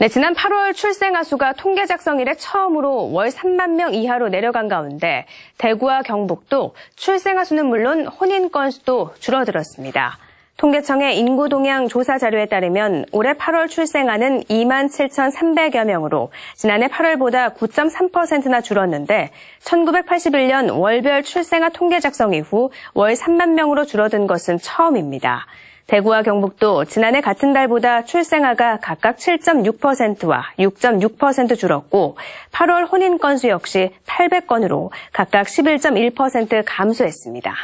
네, 지난 8월 출생아 수가 통계 작성 일에 처음으로 월 3만 명 이하로 내려간 가운데 대구와 경북도 출생아 수는 물론 혼인 건수도 줄어들었습니다. 통계청의 인구 동향 조사 자료에 따르면 올해 8월 출생아는 2만 7,300여 명으로 지난해 8월보다 9.3%나 줄었는데 1981년 월별 출생아 통계 작성 이후 월 3만 명으로 줄어든 것은 처음입니다. 대구와 경북도 지난해 같은 달보다 출생아가 각각 7.6%와 6.6% 줄었고 8월 혼인 건수 역시 800건으로 각각 11.1% 감소했습니다.